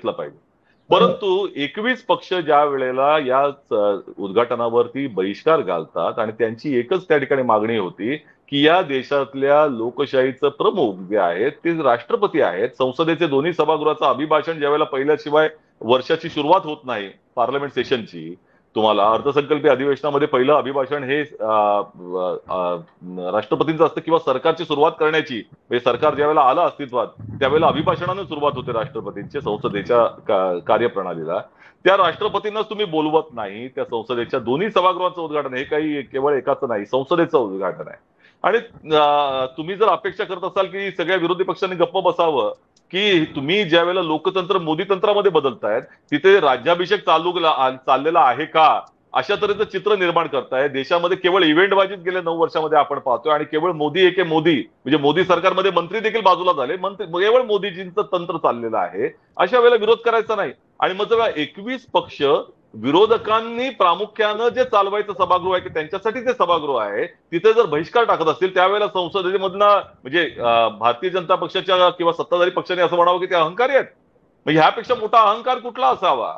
घेतला पाहिजे परंतु एकवीस पक्ष ज्या वेळेला या उद्घाटनावरती बहिष्कार घालतात आणि त्यांची एकच त्या ठिकाणी मागणी होती की या देशातल्या लोकशाहीचं प्रमुख जे आहेत ते राष्ट्रपती आहेत संसदेचे दोन्ही सभागृहाचं अभिभाषण ज्यावेळेला पहिल्याशिवाय वर्षाची सुरुवात होत नाही पार्लमेंट सेशनची तुम्हाला अर्थसंकल्पीय अधिवेशनामध्ये पहिलं अभिभाषण हे राष्ट्रपतींचं असतं किंवा सरकारची सुरुवात करण्याची म्हणजे सरकार ज्यावेळेला आलं अस्तित्वात त्यावेळेला अभिभाषणाने सुरुवात होते राष्ट्रपतींची संसदेच्या कार्यप्रणालीला त्या राष्ट्रपतींनाच तुम्ही बोलवत नाही त्या संसदेच्या दोन्ही सभागृहाचं उद्घाटन हे काही केवळ एकाचं नाही संसदेचं उद्घाटन आहे आणि तुम्ही जर अपेक्षा करत असाल की सगळ्या विरोधी पक्षांनी गप्प बसावं की तुम्ही ज्या वेळेला लोकतंत्र मोदी तंत्रामध्ये बदलतायत तिथे राज्याभिषेक चालू चाललेला आहे का अशा तऱ्हेचं चित्र निर्माण करताय देशामध्ये केवळ इव्हेंट इव्हेंटबाजीत गेल्या नऊ वर्षामध्ये आपण पाहतोय आणि केवळ मोदी एके मोदी म्हणजे मोदी सरकारमध्ये मंत्री देखील बाजूला झाले मंत्री केवळ मोदीजींचं तंत्र चाललेलं आहे अशा वेळेला विरोध करायचा नाही आणि मग जेव्हा एकवीस पक्ष विरोधकांनी प्रामुख्यानं जे चालवायचं सभागृह आहे की त्यांच्यासाठी ते सभागृह आहे तिथे जर बहिष्कार टाकत असतील त्यावेळेला संसदेमधनं म्हणजे भारतीय जनता पक्षाच्या किंवा सत्ताधारी पक्षाने असं म्हणावं की ते अहंकारी आहेत मग म्हणजे ह्यापेक्षा मोठा अहंकार कुठला असावा